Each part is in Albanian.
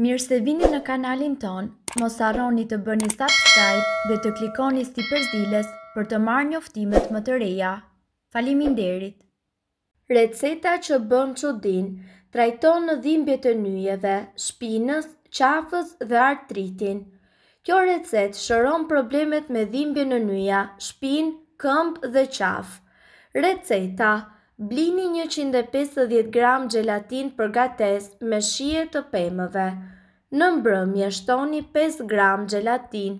Mirë se vini në kanalin ton, mos arroni të bëni subscribe dhe të klikoni sti përzilës për të marrë njoftimet më të reja. Falimin derit! Receta që bën që din, trajton në dhimbje të njëjeve, shpinës, qafës dhe artritin. Kjo recet shëron problemet me dhimbje në njëja, shpinë, këmpë dhe qafë. Receta Blini 150 gram gjelatin për gates me shie të pemëve. Në mbrëmje shtoni 5 gram gjelatin.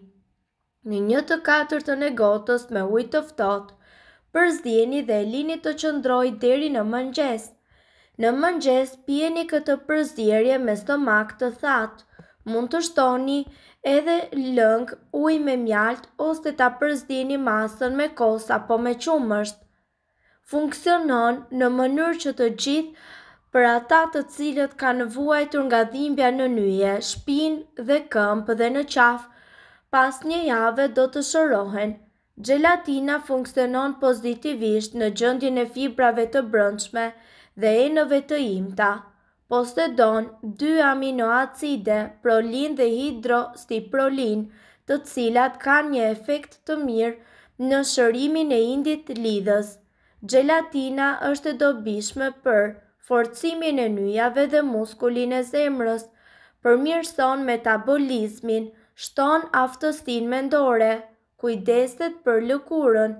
Në një të katër të negotës me ujtë të ftotë, përzdjeni dhe lini të qëndroj deri në mëngjes. Në mëngjes pjeni këtë përzdjerje me stomak të thatë. Mund të shtoni edhe lëngë uj me mjaltë ose të përzdjeni masën me kosa po me qumështë funksionon në mënyrë që të gjithë për ata të cilët kanë vuajtur nga dhimbja në nyje, shpinë dhe këmpë dhe në qafë, pas një jave do të shërohen. Gelatina funksionon pozitivisht në gjëndjën e fibrave të brëndshme dhe enove të imta. Postedon, dy aminoacide, prolin dhe hidro, sti prolin, të cilat kanë një efekt të mirë në shërimin e indit lidhës gelatina është e dobishme për forcimin e nyjave dhe muskulin e zemrës, përmirëson metabolizmin, shton aftësin mendore, kujdeset për lëkurën,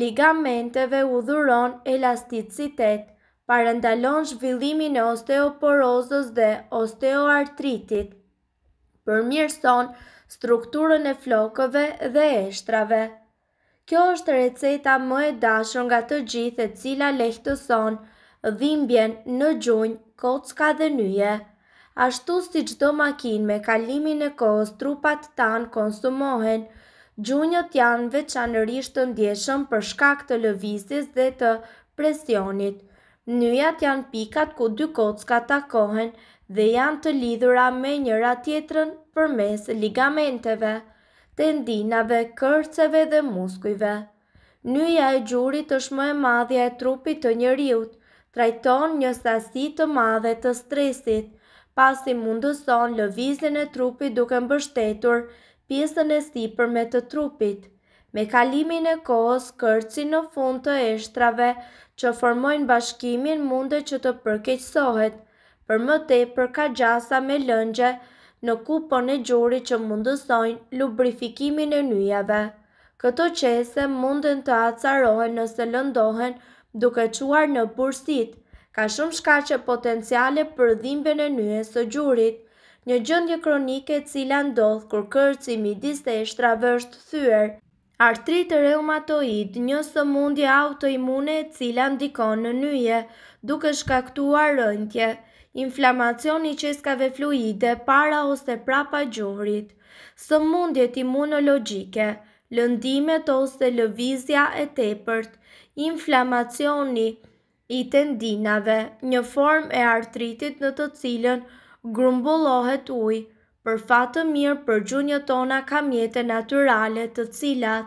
ligamenteve udhuron elasticitet, parandalon zhvillimin e osteoporozës dhe osteoartritit, përmirëson strukturën e flokëve dhe eshtrave. Kjo është receta më e dashur nga të gjithë e cila lehtëson dhimbjen në gjunjë, kocka dhe nyje. Ashtu si çdo makinë me kalimin e kohës trupat tan konsumohen, gjunjët janë veçanërisht të ndjeshëm për shkak të lëvizjes dhe të presionit. Nyjat janë pikat ku dy kocka takohen dhe janë të lidhura me njëra tjetrën përmes ligamenteve tendinave, kërceve dhe muskujve. Njëja e gjurit është më e madhja e trupit të njëriut, trajton një sasi të madhe të stresit, pasi mundëson lëvizjen e trupit duke mbështetur pjesën e stipër me të trupit. Me kalimin e kohës, kërci në fund të eshtrave që formojnë bashkimin mundet që të përkeqësohet, për më te për ka gjasa me lëngje, në kupon e gjori që mundësojnë lubrifikimin e njëjave. Këto qese mundën të acarohen nëse lëndohen duke quar në bursit, ka shumë shkache potenciale për dhimbe në njëjë së gjurit, një gjëndje kronike cila ndodhë kur kërci midis të eshtrave është thyër, artrit e reumatoid një së mundje autoimune cila ndikon në njëjë duke shkaktuar rëndje, inflamacioni qeskave fluide para ose prapa gjurit, së mundjet imunologike, lëndimet ose lëvizja e tepërt, inflamacioni i tendinave, një form e artritit në të cilën grumbullohet uj, për fatë mirë për gjunjë tona kamjete mjete naturale të cilat,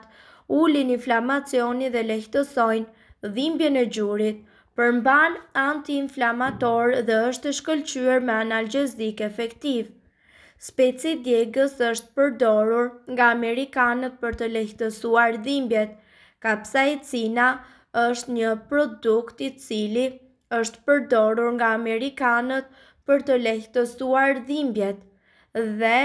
ulin inflamacioni dhe lehtësojnë dhimbje në gjurit, përmban antiinflamator dhe është shkëllqyër me analgjezik efektiv. Speci djegës është përdorur nga Amerikanët për të lehtësuar dhimbjet, kapsaicina është një produkt i cili është përdorur nga Amerikanët për të lehtësuar dhimbjet dhe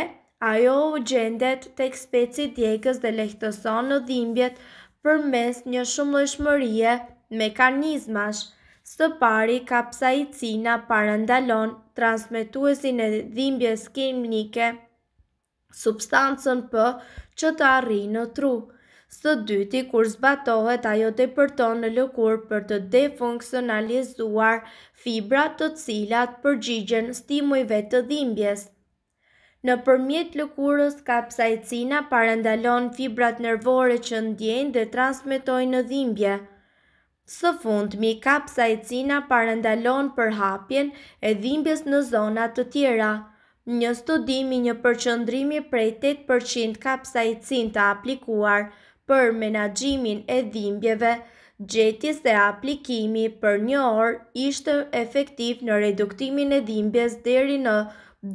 ajo u gjendet të ekspeci djekës dhe lehtëson në dhimbjet për mes një shumë lëshmërie mekanizmash. Së pari, kapsaicina parandalon transmituesin e dhimbjes kimnike substancën P që të arri në tru. Së dyti, kur zbatohet ajo të përton në lëkur për të defunksionalizuar fibrat të cilat përgjigjen stimujve të dhimbjes. Në përmjet lëkurës, kapsaicina parandalon fibrat nervore që ndjenë dhe transmitojnë në dhimbje. Së fund, mi kapsa e cina parëndalon për hapjen e dhimbjes në zonat të tjera. Një studimi një përqëndrimi prej 8% kapsa e të aplikuar për menagjimin e dhimbjeve, gjetjes dhe aplikimi për një orë ishte efektiv në reduktimin e dhimbjes deri në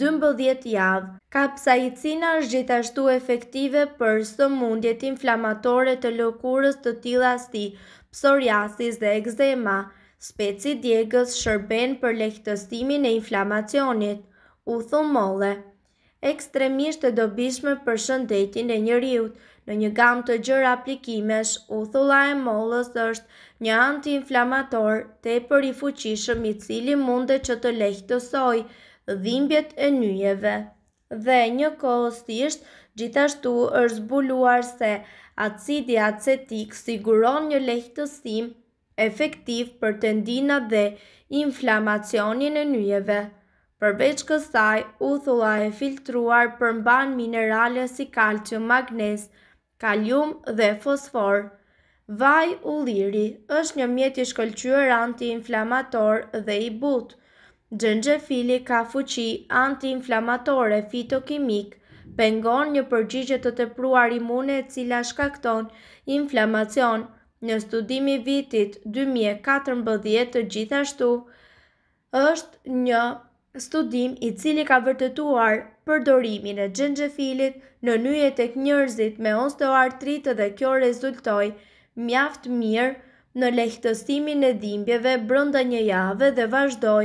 12 javë. Kapsaicina është gjithashtu efektive për së mundjet inflamatore të lëkurës të tila si psoriasis dhe ekzema. Speci djegës shërben për lehtëstimin e inflamacionit, u thumë Ekstremisht e dobishme për shëndetin e njëriut, në një gamë të gjërë aplikimesh, u thula e molës është një anti-inflamator të e për i fuqishëm i cili munde që të lehtësoj dhimbjet e njëjeve. Dhe një kohës tishtë, gjithashtu është buluar se acidi acetik siguron një lehtësim efektiv për tendina dhe inflamacionin e njëve. Përveç kësaj, uthula e filtruar përmban minerale si kalcium, magnes, kalium dhe fosfor. Vaj u liri është një mjeti shkëllqyër anti-inflamator dhe i butë. Gjëngjefili ka fuqi anti-inflamatore fitokimik pengon një përgjigje të të pruar imune e cila shkakton inflamacion. Në studimi vitit 2014 të gjithashtu, është një studim i cili ka vërtetuar përdorimin e gjengjefilit në një e tek njërzit me osteoartrit dhe kjo rezultoj mjaft mirë në lehtësimin e dhimbjeve brënda një jave dhe vazhdoj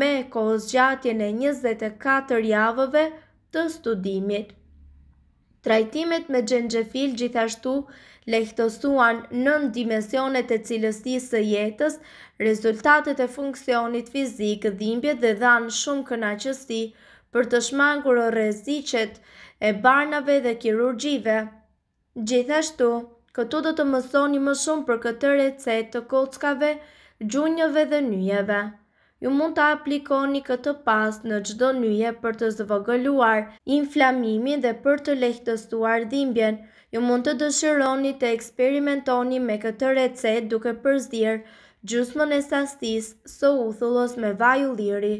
me kohës gjatje në 24 javëve të studimit. Trajtimet me gjengjefil gjithashtu lehtosuan nën dimensionet e cilësisë së jetës, rezultatet e funksionit fizikë, dhimbje dhe dhanë shumë kënaqësi për të shmangur o rezicet e barnave dhe kirurgjive. Gjithashtu, këtu do të mësoni më shumë për këtë recetë të kockave, gjunjëve dhe njëve ju mund të aplikoni këtë pas në gjdo njëje për të zvogëluar inflamimin dhe për të lehtëstuar dhimbjen. Ju mund të dëshironi të eksperimentoni me këtë recet duke përzdirë gjusmën e sastis së uthullos me vaju liri.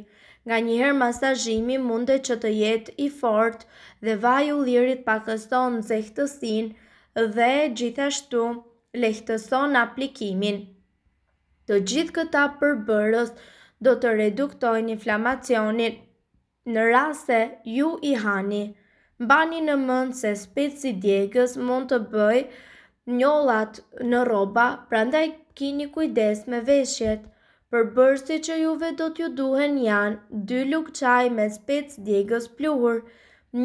Nga njëherë masajimi mund të që të jetë i fort dhe vaju lirit pakëston zehtësin dhe gjithashtu lehtëson aplikimin. Të gjithë këta përbërës, do të reduktojnë inflamacionin. Në rase, ju i hani, mbani në mënd se speci djegës mund të bëj njollat në roba, prandaj kini kujdes me veshjet. Për bërsi që juve do t'ju duhen janë, dy luk qaj me spec djegës pluhur,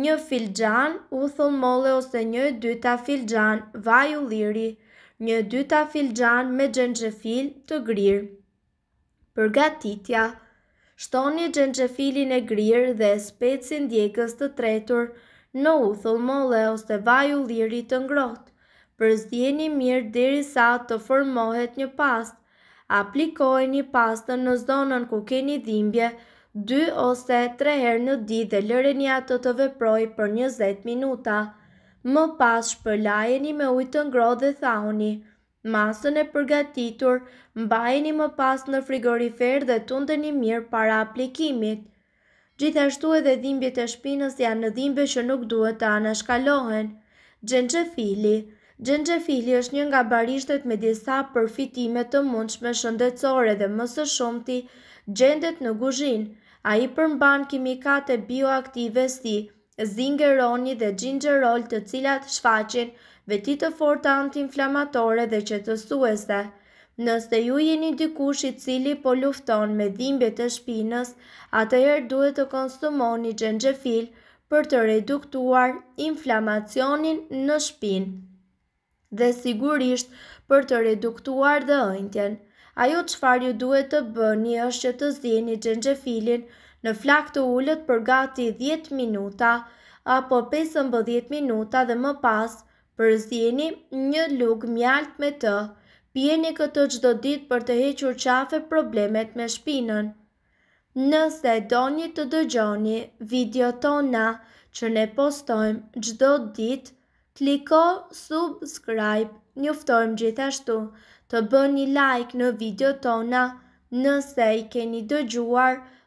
një filxan, u molle ose një dyta filxan, vaj u liri, një dyta filxan me gjenxefil të grirë përgatitja, shtoni gjenxhefilin e grirë dhe specin djegës të tretur në uthull molle ose vaj ulliri të ngrohtë. zdjeni mirë derisa të formohet një pastë. Aplikojeni pastën në zonën ku keni dhimbje 2 ose 3 herë në ditë dhe lëreni të të veprojë për 20 minuta. Më pas shpëlajeni me ujë të ngrohtë dhe thauni. Masën e përgatitur, mbajeni më pas në frigorifer dhe tunde një mirë para aplikimit. Gjithashtu edhe dhimbjet e shpinës janë në dhimbje që nuk duhet të anashkalohen. Gjengjefili Gjengjefili është një nga barishtet me disa përfitime të mundshme shëndecore dhe mësë shumëti gjendet në guzhin. A i përmban kimikate bioaktive si zingeroni dhe gingerol të cilat shfaqin veti të forta antiinflamatore dhe që të suese. Nëse ju jeni dikush i cili po lufton me dhimbje të shpinës, atëherë duhet të konsumoni gjengjefil për të reduktuar inflamacionin në shpinë dhe sigurisht për të reduktuar dhe ëndjen. Ajo qëfar ju duhet të bëni është që të zjeni gjengjefilin në flak të ullët për gati 10 minuta apo 15 minuta dhe më pas për një lug mjalt me të, pjeni këtë gjdo dit për të hequr qafe problemet me shpinën. Nëse do një të dëgjoni video tona që ne postojmë gjdo dit, kliko subscribe, njuftojmë gjithashtu, të bë një like në video tona nëse i keni dëgjuar,